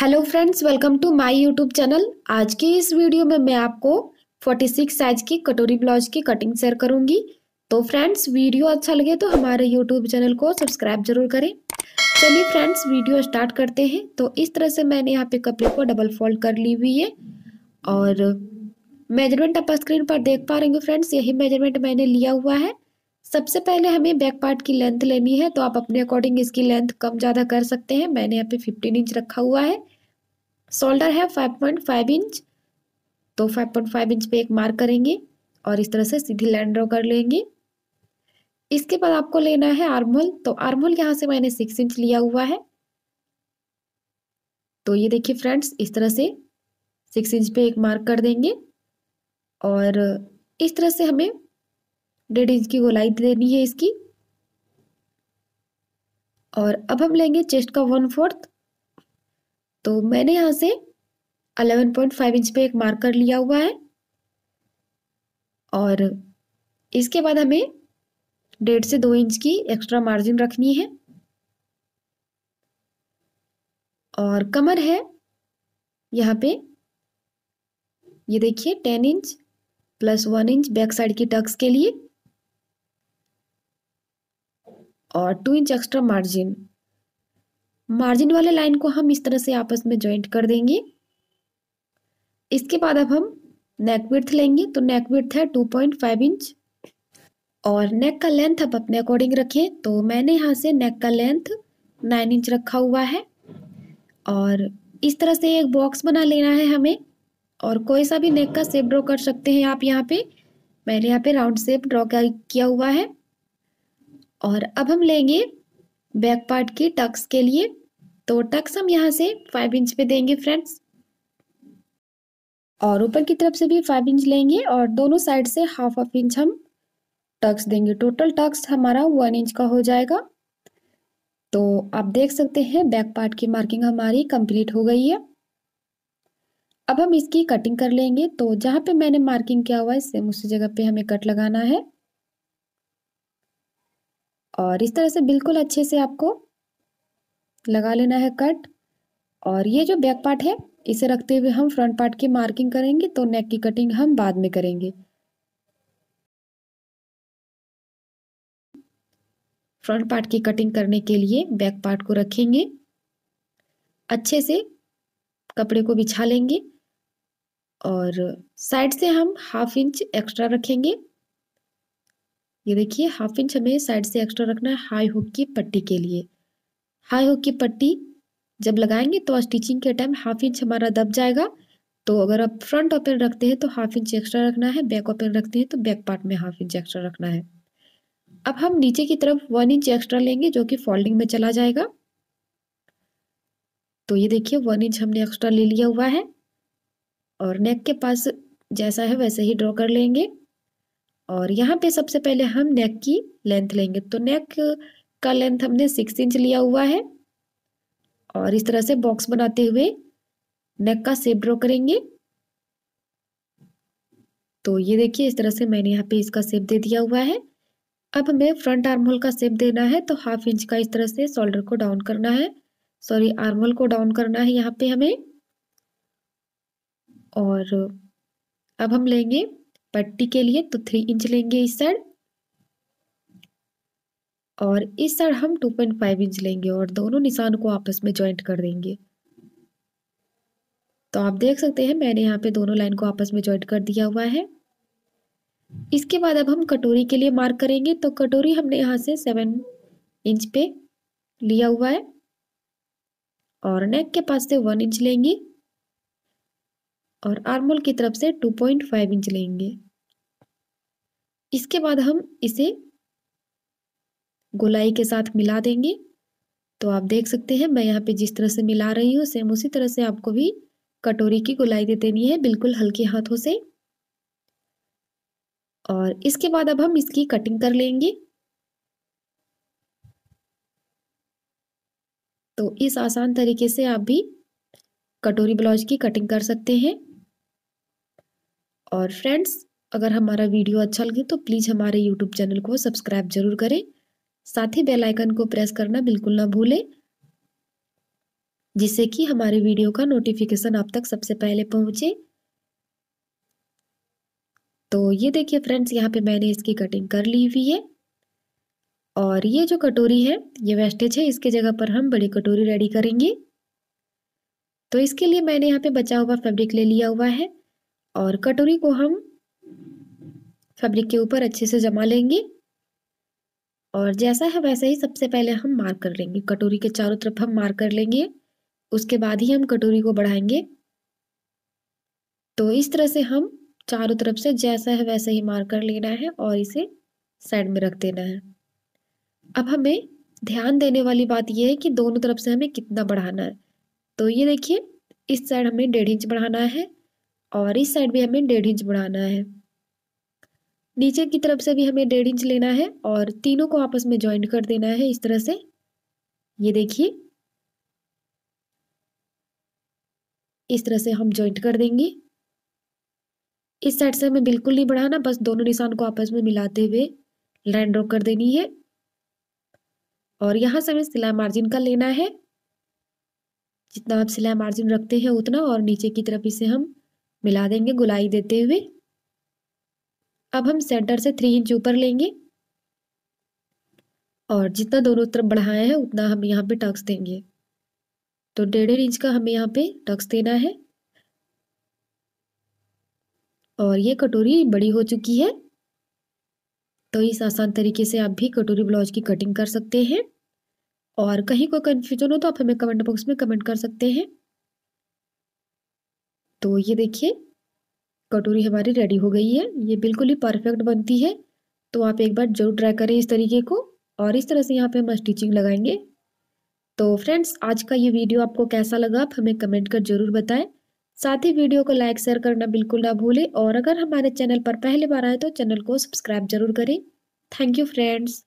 hello friends welcome to my YouTube channel आज के इस वीडियो में मैं आपको 46 साइज की कटोरी ब्लाउज की कटिंग शेयर करूंगी तो फ्रेंड्स वीडियो अच्छा लगे तो हमारे यूट्यूब चैनल को सब्सक्राइब जरूर करें चलिए फ्रेंड्स वीडियो स्टार्ट करते हैं तो इस तरह से मैंने यहाँ पे कपड़े को डबल फोल्ड कर ली हुई है और मेजरमेंट आप स्क्रीन पर देख पा रहे फ्रेंड्स यही मेजरमेंट मैंने लिया हुआ है सबसे पहले हमें बैक पार्ट की लेंथ लेनी है तो आप अपने अकॉर्डिंग इसकी लेंथ कम ज़्यादा कर सकते हैं मैंने यहाँ पे 15 इंच रखा हुआ है शोल्डर है 5.5 इंच तो 5.5 इंच पे एक मार्क करेंगे और इस तरह से सीधी लाइन ड्रॉ कर लेंगे इसके बाद आपको लेना है आर्मोल तो आर्मोल यहाँ से मैंने सिक्स इंच लिया हुआ है तो ये देखिए फ्रेंड्स इस तरह से सिक्स इंच पे एक मार्क कर देंगे और इस तरह से हमें डेढ़ इंच की गोलाई देनी है इसकी और अब हम लेंगे चेस्ट का वन फोर्थ तो मैंने यहाँ से 11.5 इंच पे एक मार्कर लिया हुआ है और इसके बाद हमें डेढ़ से दो इंच की एक्स्ट्रा मार्जिन रखनी है और कमर है यहाँ पे ये देखिए ten inch plus one inch back side की टक्स के लिए और two inch extra margin margin वाले लाइन को हम इस तरह से आपस में ज्वाइंट कर देंगे इसके बाद अब हम नेक विथ लेंगे तो नेक विथ है टू पॉइंट फाइव इंच और नेक का लेंथ आप अपने अकॉर्डिंग रखें तो मैंने यहाँ से नेक का लेंथ नाइन इंच रखा हुआ है और इस तरह से एक बॉक्स बना लेना है हमें और कोई सा भी नेक का शेप ड्रॉ कर सकते हैं आप यहाँ पे मैंने यहाँ पे राउंड शेप ड्रॉ किया हुआ है और अब हम लेंगे बैक पार्ट की टक्स के लिए तो टक्स हम यहाँ से फाइव इंच पे देंगे फ्रेंड्स और ऊपर की तरफ से भी फाइव इंच लेंगे और दोनों साइड से हाफ ऑफ इंच हम टक्स देंगे टोटल टक्स हमारा वन इंच का हो जाएगा तो आप देख सकते हैं बैक पार्ट की मार्किंग हमारी कंप्लीट हो गई है अब हम इसकी कटिंग कर लेंगे तो जहाँ पे मैंने मार्किंग किया हुआ है सेम उसी जगह पे हमें कट लगाना है और इस तरह से बिल्कुल अच्छे से आपको लगा लेना है कट और ये जो बैक पार्ट है इसे रखते हुए हम फ्रंट पार्ट की मार्किंग करेंगे तो नेक की कटिंग हम बाद में करेंगे फ्रंट पार्ट की कटिंग करने के लिए बैक पार्ट को रखेंगे अच्छे से कपड़े को बिछा लेंगे और साइड से हम हाफ इंच एक्स्ट्रा रखेंगे ये देखिए हाफ इंच हमें साइड से एक्स्ट्रा रखना है हाई हुक की पट्टी के लिए हाई हुक की पट्टी जब लगाएंगे तो स्टिचिंग के टाइम हाफ इंच हमारा दब जाएगा तो अगर आप फ्रंट ओपन रखते हैं तो हाफ इंच एक्स्ट्रा रखना है बैक ओपन रखते हैं तो बैक पार्ट में हाफ इंच एक्स्ट्रा रखना है अब हम नीचे की तरफ वन इंच एक्स्ट्रा लेंगे जो कि फोल्डिंग में चला जाएगा तो ये देखिए वन इंच हमने एक्स्ट्रा ले लिया हुआ है और नेक के पास जैसा है वैसे ही ड्रॉ कर लेंगे और यहाँ पे सबसे पहले हम नेक की लेंथ लेंगे तो नेक का लेंथ हमने सिक्स इंच लिया हुआ है और इस तरह से बॉक्स बनाते हुए नेक का सेप ड्रॉ करेंगे तो ये देखिए इस तरह से मैंने यहाँ पे इसका सेप दे दिया हुआ है अब हमें फ्रंट आर्म होल का सेप देना है तो हाफ इंच का इस तरह से शोल्डर को डाउन करना है सॉरी आर्म होल को डाउन करना है यहाँ पे हमें और अब हम लेंगे पट्टी के लिए तो थ्री इंच लेंगे इस साइड और इस साइड हम टू पॉइंट फाइव इंच लेंगे और दोनों निशान को आपस में ज्वाइंट कर देंगे तो आप देख सकते हैं मैंने यहाँ पे दोनों लाइन को आपस में ज्वाइंट कर दिया हुआ है इसके बाद अब हम कटोरी के लिए मार्क करेंगे तो कटोरी हमने यहाँ से सेवन इंच पे लिया हुआ है और नेक के पास से वन इंच लेंगे और आर्मोल की तरफ से टू पॉइंट फाइव इंच लेंगे इसके बाद हम इसे गोलाई के साथ मिला देंगे तो आप देख सकते हैं मैं यहाँ पे जिस तरह से मिला रही हूँ सेम उसी तरह से आपको भी कटोरी की गोलाई दे देनी है बिल्कुल हल्के हाथों से और इसके बाद अब हम इसकी कटिंग कर लेंगे तो इस आसान तरीके से आप भी कटोरी ब्लाउज की कटिंग कर सकते हैं और फ्रेंड्स अगर हमारा वीडियो अच्छा लगे तो प्लीज़ हमारे यूट्यूब चैनल को सब्सक्राइब जरूर करें साथ ही बेल आइकन को प्रेस करना बिल्कुल ना भूलें जिससे कि हमारे वीडियो का नोटिफिकेशन आप तक सबसे पहले पहुँचे तो ये देखिए फ्रेंड्स यहाँ पे मैंने इसकी कटिंग कर ली हुई है और ये जो कटोरी है ये वेस्टेज है इसके जगह पर हम बड़ी कटोरी रेडी करेंगे तो इसके लिए मैंने यहाँ पे बचा हुआ फैब्रिक ले लिया हुआ है और कटोरी को हम फैब्रिक के ऊपर अच्छे से जमा लेंगे और जैसा है वैसा ही सबसे पहले हम मार्क कर लेंगे कटोरी के चारों तरफ हम मार्क कर लेंगे उसके बाद ही हम कटोरी को बढ़ाएंगे तो इस तरह से हम चारों तरफ से जैसा है वैसा ही मार्क कर लेना है और इसे साइड में रख देना है अब हमें ध्यान देने वाली बात यह है कि दोनों तरफ से हमें कितना बढ़ाना है तो ये देखिए इस साइड हमें डेढ़ इंच बढ़ाना है और इस साइड भी हमें डेढ़ इंच बढ़ाना है नीचे की तरफ से भी हमें डेढ़ इंच लेना है और तीनों को आपस में ज्वाइंट कर देना है इस तरह से ये देखिए इस तरह से हम ज्वाइंट कर देंगे इस साइड से हमें बिल्कुल नहीं बढ़ाना बस दोनों निशान को आपस में मिलाते हुए लाइन ड्रॉ कर देनी है और यहाँ से हमें सिलाई मार्जिन का लेना है जितना आप सिलाई मार्जिन रखते हैं उतना और नीचे की तरफ इसे हम मिला देंगे गुलाई देते हुए अब हम सेंटर से थ्री इंच ऊपर लेंगे और जितना दोनों तरफ बढ़ाया है उतना हम यहाँ पे टक्स देंगे तो डेढ़ इंच का हमें यहाँ पे टक्स देना है और ये कटोरी बड़ी हो चुकी है तो इस आसान तरीके से आप भी कटोरी ब्लाउज की कटिंग कर सकते हैं और कहीं कोई कन्फ्यूजन हो तो आप हमें कमेंट बॉक्स में कमेंट कर सकते हैं तो ये देखिए कटोरी हमारी रेडी हो गई है ये बिल्कुल ही परफेक्ट बनती है तो आप एक बार जरूर ट्राई करें इस तरीके को और इस तरह से यहाँ पे हम स्टिचिंग लगाएंगे तो फ्रेंड्स आज का ये वीडियो आपको कैसा लगा आप हमें कमेंट कर जरूर बताएं साथ ही वीडियो को लाइक शेयर करना बिल्कुल ना भूलें और अगर हमारे चैनल पर पहली बार आए तो चैनल को सब्सक्राइब जरूर करें थैंक यू फ्रेंड्स